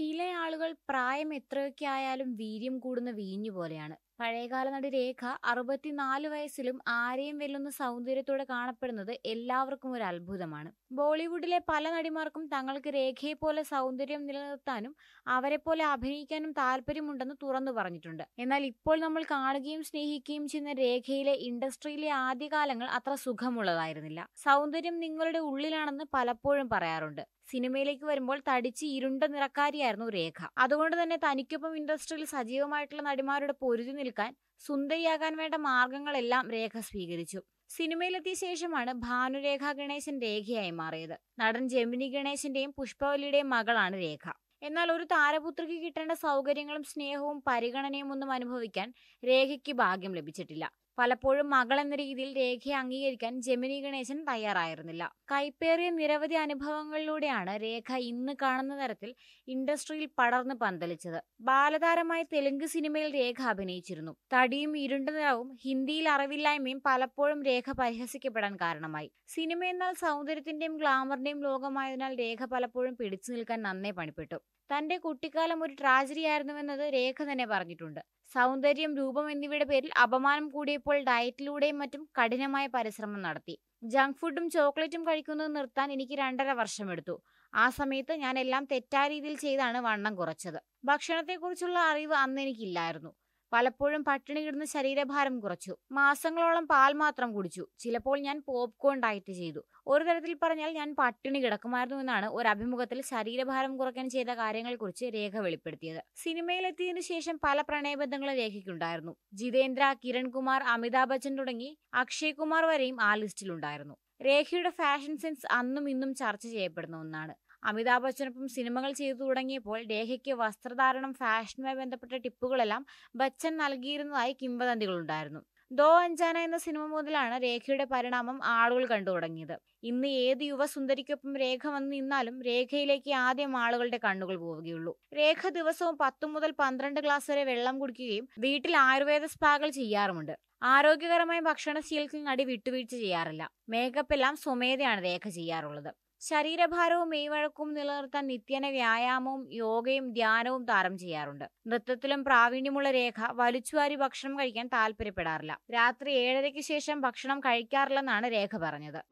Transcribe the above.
ചില ആളുകൾ പ്രായം എത്രയൊക്കെ ആയാലും വീര്യം കൂടുന്ന വീഞ്ഞു പോലെയാണ് പഴയകാല നടി രേഖ അറുപത്തിനാല് വയസ്സിലും ആരെയും വെല്ലുന്ന സൗന്ദര്യത്തോടെ കാണപ്പെടുന്നത് എല്ലാവർക്കും ഒരു അത്ഭുതമാണ് ബോളിവുഡിലെ പല നടിമാർക്കും തങ്ങൾക്ക് രേഖയെ പോലെ സൗന്ദര്യം നിലനിർത്താനും അവരെ പോലെ അഭിനയിക്കാനും താല്പര്യമുണ്ടെന്ന് തുറന്നു പറഞ്ഞിട്ടുണ്ട് എന്നാൽ ഇപ്പോൾ നമ്മൾ കാണുകയും സ്നേഹിക്കുകയും ചെയ്യുന്ന രേഖയിലെ ഇൻഡസ്ട്രിയിലെ ആദ്യകാലങ്ങൾ അത്ര സുഖമുള്ളതായിരുന്നില്ല സൗന്ദര്യം നിങ്ങളുടെ ഉള്ളിലാണെന്ന് പലപ്പോഴും പറയാറുണ്ട് സിനിമയിലേക്ക് വരുമ്പോൾ തടിച്ച് ഇരുണ്ട നിറക്കാരിയായിരുന്നു രേഖ അതുകൊണ്ട് തന്നെ തനിക്കൊപ്പം ഇൻഡസ്ട്രിയിൽ സജീവമായിട്ടുള്ള നടിമാരുടെ പൊരുതി നിലനിൽക്കാൻ സുന്ദരിയാകാൻ വേണ്ട മാർഗങ്ങളെല്ലാം രേഖ സ്വീകരിച്ചു സിനിമയിലെത്തിയ ശേഷമാണ് ഭാനുരേഖ ഗണേശൻ രേഖയായി മാറിയത് നടൻ ജെമിനി ഗണേശന്റെയും പുഷ്പവലിയുടെയും മകളാണ് രേഖ എന്നാൽ ഒരു താരപുത്രിക്ക് കിട്ടേണ്ട സൗകര്യങ്ങളും സ്നേഹവും പരിഗണനയും ഒന്നും അനുഭവിക്കാൻ രേഖയ്ക്ക് ഭാഗ്യം ലഭിച്ചിട്ടില്ല പലപ്പോഴും മകൾ എന്ന രീതിയിൽ രേഖയെ അംഗീകരിക്കാൻ ജമിനി ഗണേശൻ തയ്യാറായിരുന്നില്ല കൈപ്പേറിയ നിരവധി അനുഭവങ്ങളിലൂടെയാണ് രേഖ ഇന്ന് കാണുന്ന തരത്തിൽ ഇൻഡസ്ട്രിയിൽ പടർന്നു പന്തലിച്ചത് ബാലതാരമായി തെലുങ്ക് സിനിമയിൽ രേഖ അഭിനയിച്ചിരുന്നു തടിയും ഇരുണ്ട നിറവും ഹിന്ദിയിൽ അറിവില്ലായ്മയും പലപ്പോഴും രേഖ പരിഹസിക്കപ്പെടാൻ കാരണമായി സിനിമ എന്നാൽ സൗന്ദര്യത്തിന്റെയും ഗ്ലാമറിന്റെയും ലോകമായതിനാൽ രേഖ പലപ്പോഴും പിടിച്ചു നിൽക്കാൻ നന്നേ പണിപ്പെട്ടു തന്റെ കുട്ടിക്കാലം ഒരു ട്രാജഡി ആയിരുന്നുവെന്നത് രേഖ തന്നെ പറഞ്ഞിട്ടുണ്ട് സൗന്ദര്യം രൂപം എന്നിവയുടെ പേരിൽ അപമാനം കൂടിയപ്പോൾ ഡയറ്റിലൂടെയും മറ്റും കഠിനമായ പരിശ്രമം നടത്തി ജങ്ക് ഫുഡും ചോക്ലേറ്റും കഴിക്കുന്നത് നിർത്താൻ എനിക്ക് രണ്ടര വർഷമെടുത്തു ആ സമയത്ത് ഞാൻ എല്ലാം തെറ്റായ രീതിയിൽ ചെയ്താണ് വണ്ണം കുറച്ചത് ഭക്ഷണത്തെക്കുറിച്ചുള്ള അറിവ് അന്ന് എനിക്കില്ലായിരുന്നു പലപ്പോഴും പട്ടിണി കിടന്ന് ശരീരഭാരം കുറച്ചു മാസങ്ങളോളം പാൽ മാത്രം കുടിച്ചു ചിലപ്പോൾ ഞാൻ പോപ്കോൺ ഡയറ്റ് ചെയ്തു ഒരു തരത്തിൽ പറഞ്ഞാൽ ഞാൻ പട്ടിണി കിടക്കുമായിരുന്നു എന്നാണ് ഒരു അഭിമുഖത്തിൽ ശരീരഭാരം കുറയ്ക്കാൻ ചെയ്ത കാര്യങ്ങളെക്കുറിച്ച് രേഖ വെളിപ്പെടുത്തിയത് സിനിമയിലെത്തിയതിനു ശേഷം പല പ്രണയബന്ധങ്ങളും രേഖയ്ക്കുണ്ടായിരുന്നു ജിതേന്ദ്ര കിരൺകുമാർ അമിതാഭ് ബച്ചൻ തുടങ്ങി അക്ഷയ് കുമാർ വരെയും ആ ലിസ്റ്റിലുണ്ടായിരുന്നു രേഖയുടെ ഫാഷൻ സെൻസ് അന്നും ഇന്നും ചർച്ച ചെയ്യപ്പെടുന്ന ഒന്നാണ് അമിതാഭ് ബച്ചനൊപ്പം സിനിമകൾ ചെയ്തു തുടങ്ങിയപ്പോൾ രേഖയ്ക്ക് വസ്ത്രധാരണം ഫാഷനുമായി ബന്ധപ്പെട്ട ടിപ്പുകളെല്ലാം ബച്ചൻ നൽകിയിരുന്നതായി കിംവദന്തികളുണ്ടായിരുന്നു ദോ അഞ്ചാന എന്ന സിനിമ മുതലാണ് രേഖയുടെ പരിണാമം ആളുകൾ കണ്ടു തുടങ്ങിയത് ഇന്ന് ഏത് യുവസുന്ദരിക്കൊപ്പം രേഖ വന്നു നിന്നാലും രേഖയിലേക്ക് ആദ്യം ആളുകളുടെ കണ്ണുകൾ പോവുകയുള്ളൂ രേഖ ദിവസവും പത്തു മുതൽ പന്ത്രണ്ട് ഗ്ലാസ് വരെ വെള്ളം കുടിക്കുകയും വീട്ടിൽ ആയുർവേദ സ്പാകൾ ചെയ്യാറുമുണ്ട് ആരോഗ്യകരമായ ഭക്ഷണശീലത്തിൽ നടി വിട്ടുവീഴ്ച ചെയ്യാറില്ല മേക്കപ്പ് എല്ലാം സ്വമേധയാണ് രേഖ ചെയ്യാറുള്ളത് ശരീരഭാരവും മെയ്വഴക്കവും നിലനിർത്താൻ നിത്യേന വ്യായാമവും യോഗയും ധ്യാനവും താരം ചെയ്യാറുണ്ട് നൃത്തത്തിലും പ്രാവീണ്യമുള്ള രേഖ വലിച്ചുവാരി ഭക്ഷണം കഴിക്കാൻ താല്പര്യപ്പെടാറില്ല രാത്രി ഏഴരയ്ക്ക് ശേഷം ഭക്ഷണം കഴിക്കാറില്ലെന്നാണ് രേഖ പറഞ്ഞത്